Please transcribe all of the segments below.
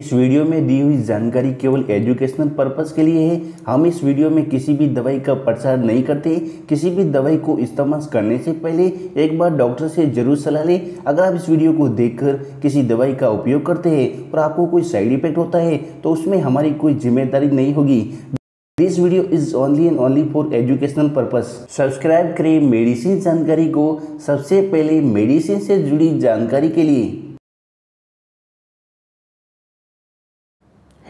इस वीडियो में दी हुई जानकारी केवल एजुकेशनल पर्पज़ के लिए है हम इस वीडियो में किसी भी दवाई का प्रचार नहीं करते किसी भी दवाई को इस्तेमाल करने से पहले एक बार डॉक्टर से जरूर सलाह लें अगर आप इस वीडियो को देखकर किसी दवाई का उपयोग करते हैं और आपको कोई साइड इफेक्ट होता है तो उसमें हमारी कोई जिम्मेदारी नहीं होगी this video is only and only for educational purpose subscribe करें मेडिसिन जानकारी को सबसे पहले मेडिसिन से जुड़ी जानकारी के लिए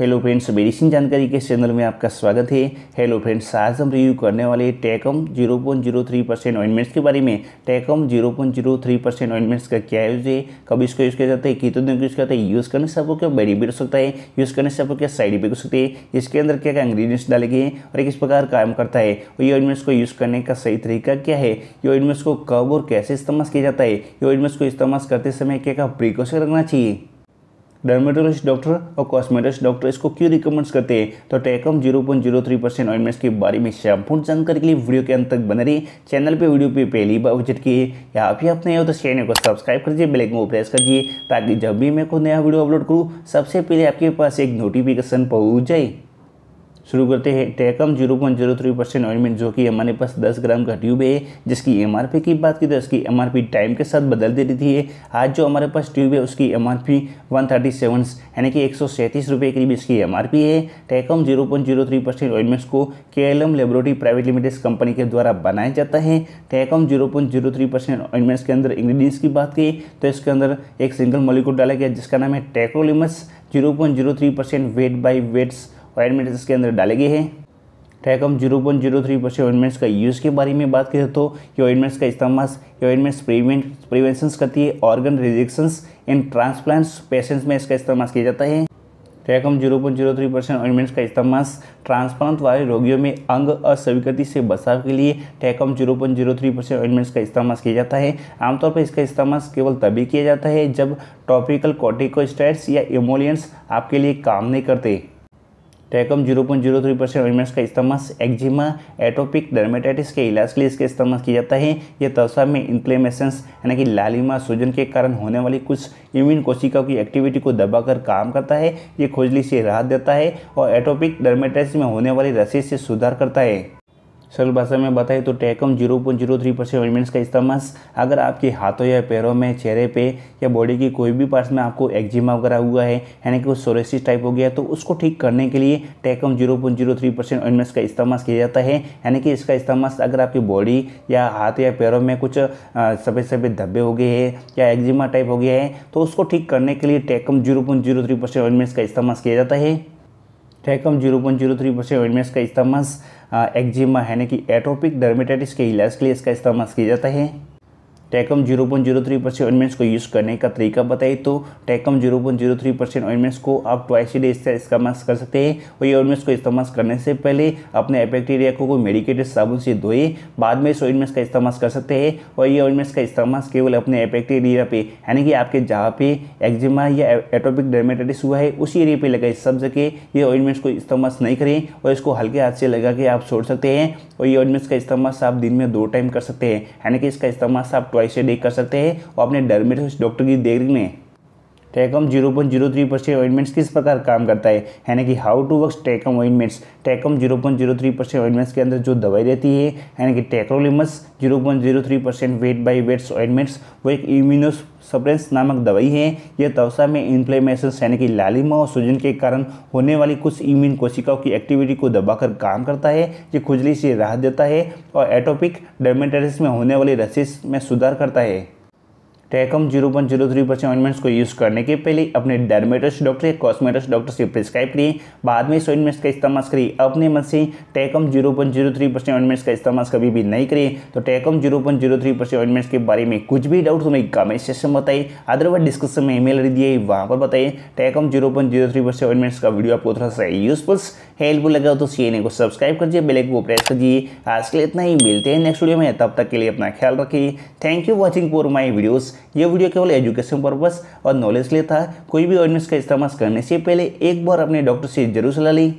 हेलो फ्रेंड्स मेडिसिन जानकारी के चैनल में आपका स्वागत है हेलो फ्रेंड्स आज हम रिव्यू करने वाले टेकम 0.03 परसेंट ऑइनमेंट्स के बारे में टेकम 0.03 परसेंट ऑइनमेंट्स का क्या यूज है कब इसको यूज़ किया जाता है कितने दिन को यूज़ करता है यूज़ करने से आपको क्या बेनिफिट हो सकता है यूज़ करने से आपको क्या साइड इफेक्ट हो सकते हैं इसके अंदर क्या क्या इंग्रीडियंट्स डाले गए हैं और किस प्रकार काम करता है और ये ऑइनमेंट्स को यूज़ करने का सही तरीका क्या है ये ऑइनमेंट्स को कब और कैसे इस्तेमाल किया जाता है ये ऑइनमेंट्स को इस्तेमाल करते समय क्या क्या प्रिकॉशन रखना चाहिए डर्मेटोलॉजिस्ट डॉक्टर और कॉस्मेटिस्ट डॉक्टर इसको क्यों रिकमेंड्स करते हैं तो टेकम zero point zero three percent ointments के बारे में संपूर्ण जानकारी के लिए वीडियो के अंत तक बने रही चैनल पे वीडियो पे पहली बार विजिट किए या आप ही अपने हो तो चैनल को सब्सक्राइब कर दीजिए बेलाइकन को प्रेस कर दीजिए ताकि जब भी मैं कोई नया वीडियो अपलोड करूँ सबसे पहले आपके पास एक नोटिफिकेशन पहुँच जाए शुरू करते हैं टेकम zero point zero three percent ointment जो कि हमारे पास दस ग्राम का ट्यूब है जिसकी एम आर पी की बात की तो इसकी एम आर पी टाइम के साथ बदल दे रही थी आज जो हमारे पास ट्यूब है उसकी M R P one thirty seven यानी कि एक सौ सैंतीस रुपये करीब इसकी एम आर पी है टेकम zero point zero three percent ointments को K L M laboratory private limited company के द्वारा बनाया जाता है टेकम zero point zero three percent ointments के अंदर इंग्रीडियंट्स की बात की तो इसके अंदर एक सिंगल मॉलिक्यूल डाला गया जिसका नाम है tacrolimus zero point zero three percent weight by weights five minutes के अंदर डाले गए हैं ट्रैक हम zero point zero three percent ointments का यूज़ के बारे में बात करें तो ये ऑइनमेंट्स का इस्तेमाल ये ऑइनमेंट्स प्रिवेंट प्रिवेंशंस करती है organ rejections and transplants patients में इसका इस्तेमाल किया जाता है ट्रैक हम zero point zero three percent ointments का इस्तेमाल ट्रांसप्लांट वाले रोगियों में अंग अस्वीकृति से बचाव के लिए ट्रैक हम zero point zero three percent ointments का इस्तेमाल किया जाता है आमतौर पर इसका इस्तेमाल केवल तभी किया जाता है जब टॉपिकल कॉटिकोस्टेट्स या इमोलियंस आपके लिए काम नहीं करते टेकम 0.03 परसेंट ओइमेंट्स का इस्तेमाल एक्जिमा एटोपिक डर्मेटाइटिस के इलाज के लिए इसका इस्तेमाल किया जाता है यह तवसा में इंफ्लेमेशंस यानी कि लालिमा सूजन के कारण होने वाली कुछ इम्यून कोशिकाओं की एक्टिविटी को दबाकर काम करता है ये खोजली से राहत देता है और एटोपिक डर्मेटाइटिस में होने वाली रसी से सुधार करता है सरल भाषा में बताएं तो टैकम zero point zero three percent ointments का इस्तेमाल अगर आपके हाथों या पैरों में चेहरे पे या बॉडी की कोई भी पार्ट्स में आपको एक्जिमा वगैरह हुआ है यानी कि वो सोरेसिस टाइप हो गया तो उसको ठीक करने के लिए टेकम zero point zero three percent ointments का इस्तेमाल किया जाता है यानी कि इसका इस्तेमाल अगर आपकी बॉडी या हाथ या पैरों में कुछ सफ़ेद सफ़ेद धब्बे हो गए हैं या एक्जिमा टाइप हो गया है तो उसको ठीक करने के लिए टैकम zero point zero three percent ointments का इस्तेमाल किया जाता है ठहकम zero point zero three percent oil में इसका इस्तेमाल एक्जिमा यानी कि एटोपिक डर्मेटाइटिस के इलाज के लिए इसका इस्तेमाल किया जाता है जीरो 0.03 परसेंट ऑइनमेंट्स को यूज़ करने का तरीका बताए तो टैकम 0.03 परसेंट ऑइनमेंट्स को आप ट्वाइस डे इसका इस्तेमाल कर सकते हैं और ये ऑइनमेंट्स को इस्तेमाल करने से पहले अपने बैक्टीरिया को कोई मेडिकेटेड साबुन से धोए बाद में इस ऑइनमेंट्स का इस्तेमाल कर सकते हैं और ये ऑइनमेंट्स का इस्तेमाल केवल अपने बैक्टीरिया पे यानी कि आपके जहाँ पे एक्जिमा या एटोपिक डर्मेटाइटिस हुआ है उसी एरिया पर लगाए सब जगह ये ऑइनमेंट्स को इस्तेमाल नहीं करें और इसको हल्के हाथ से लगा के आप छोड़ सकते हैं और ये ऑइनमेंट्स का इस्तेमाल आप दिन में दो टाइम कर सकते हैं यानी कि इसका इस्तेमाल आप चॉइस से देख कर सकते हैं और अपने डर में डॉक्टर की देख लें टेकम zero point zero three percent ointments किस प्रकार काम करता है यानी कि हाउ टू वर्क टेकम ऑइंटमेंट्स टेकम zero point zero three percent ointments के अंदर जो दवाई रहती है यानी कि tacrolimus zero point zero three percent weight by weights ointments वो एक इम्यूनोस सप्रेंस नामक दवाई है यह तवसा में इन्फ्लेमेशन यानी कि लालिमा और सूजन के कारण होने वाली कुछ इम्यून कोशिकाओं की एक्टिविटी को दबाकर काम करता है जो खुजली से राहत देता है और एटोपिक डर्मेटाइटिस में होने वाली रसिस में सुधार करता है टैकम zero point zero three percent ointments को यूज़ करने के पहले अपने डर्मेटोस डॉक्टर या कॉस्मेटोस डॉक्टर से प्रिस्क्राइब करिए बाद में इस ऑइनमेंट्स का इस्तेमाल करिए अपने मन से टैकम zero point zero three percent ointments का इस्तेमाल कभी भी नहीं करिए तो टैकम zero point zero three percent ointments के बारे में कुछ भी डाउट तो हमें कमेंट सेक्शन में बताइए अदरवाइज डिस्क्रिप्शन में ईमेल दिए वहाँ पर बताइए टैकम zero point zero three percent ointments का वीडियो आपको थोड़ा सा यूजफुल हेल्पफुल लगा तो सी को सब्सक्राइब करिए बेलाइक को प्रेस दिए आज के लिए इतना ही मिलते हैं नेक्स्ट वीडियो में तब तक के लिए अपना ख्याल रखिए thank you watching for my videos ये वीडियो केवल एजुकेशन पर्पज़ और नॉलेज के लिए था कोई भी ऑर्डिनेंस का इस्तेमाल करने से पहले एक बार अपने डॉक्टर से जरूर सलाह ली